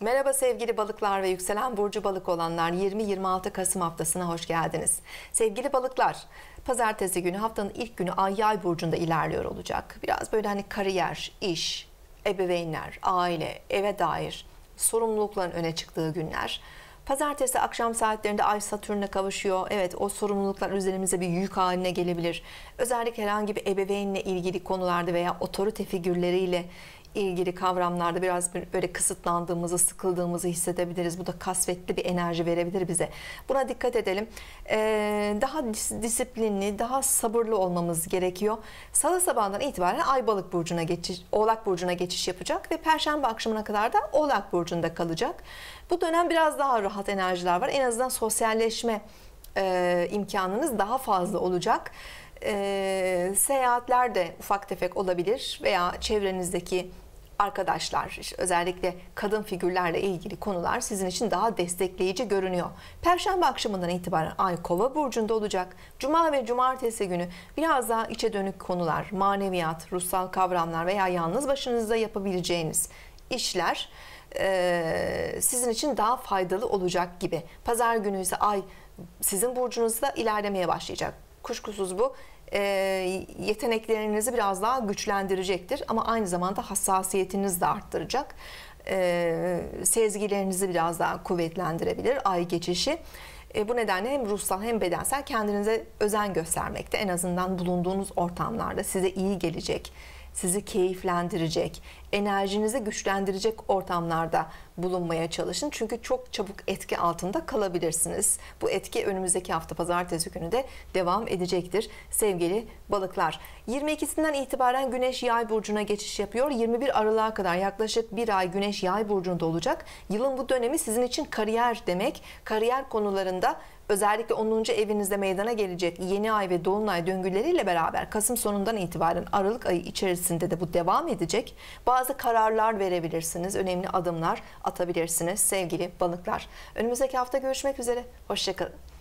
Merhaba sevgili balıklar ve yükselen burcu balık olanlar 20-26 Kasım haftasına hoş geldiniz. Sevgili balıklar, pazartesi günü haftanın ilk günü ay yay burcunda ilerliyor olacak. Biraz böyle hani kariyer, iş, ebeveynler, aile, eve dair sorumlulukların öne çıktığı günler. Pazartesi akşam saatlerinde Ay Satürn'e kavuşuyor. Evet o sorumluluklar üzerimize bir yük haline gelebilir. Özellikle herhangi bir ebeveynle ilgili konularda veya otorite figürleriyle ilgili kavramlarda biraz böyle kısıtlandığımızı, sıkıldığımızı hissedebiliriz. Bu da kasvetli bir enerji verebilir bize. Buna dikkat edelim. Ee, daha disiplinli, daha sabırlı olmamız gerekiyor. Salı sabahından itibaren Ay Balık burcuna geçiş, Oğlak burcuna geçiş yapacak ve Perşembe akşamına kadar da Oğlak burcunda kalacak. Bu dönem biraz daha rahat enerjiler var. En azından sosyalleşme e, imkanınız daha fazla olacak e, seyahatler de ufak tefek olabilir veya çevrenizdeki arkadaşlar özellikle kadın figürlerle ilgili konular sizin için daha destekleyici görünüyor. Perşembe akşamından itibaren Ay Kova burcunda olacak. Cuma ve cumartesi günü biraz daha içe dönük konular, maneviyat, ruhsal kavramlar veya yalnız başınızda yapabileceğiniz işler e, sizin için daha faydalı olacak gibi. Pazar günü ise Ay sizin burcunuzda ilerlemeye başlayacak. Kuşkusuz bu e, yeteneklerinizi biraz daha güçlendirecektir. Ama aynı zamanda hassasiyetiniz de arttıracak. E, sezgilerinizi biraz daha kuvvetlendirebilir ay geçişi. E, bu nedenle hem ruhsal hem bedensel kendinize özen göstermekte en azından bulunduğunuz ortamlarda size iyi gelecek sizi keyiflendirecek, enerjinizi güçlendirecek ortamlarda bulunmaya çalışın. Çünkü çok çabuk etki altında kalabilirsiniz. Bu etki önümüzdeki hafta pazartesi günü de devam edecektir sevgili balıklar. 22'sinden itibaren Güneş Yay burcuna geçiş yapıyor. 21 Aralık'a kadar yaklaşık bir ay Güneş Yay burcunda olacak. Yılın bu dönemi sizin için kariyer demek. Kariyer konularında özellikle 10. evinizde meydana gelecek yeni ay ve dolunay döngüleriyle beraber Kasım sonundan itibaren Aralık ayı içerisinde öncesinde de bu devam edecek. Bazı kararlar verebilirsiniz, önemli adımlar atabilirsiniz sevgili balıklar. Önümüzdeki hafta görüşmek üzere, hoşçakalın.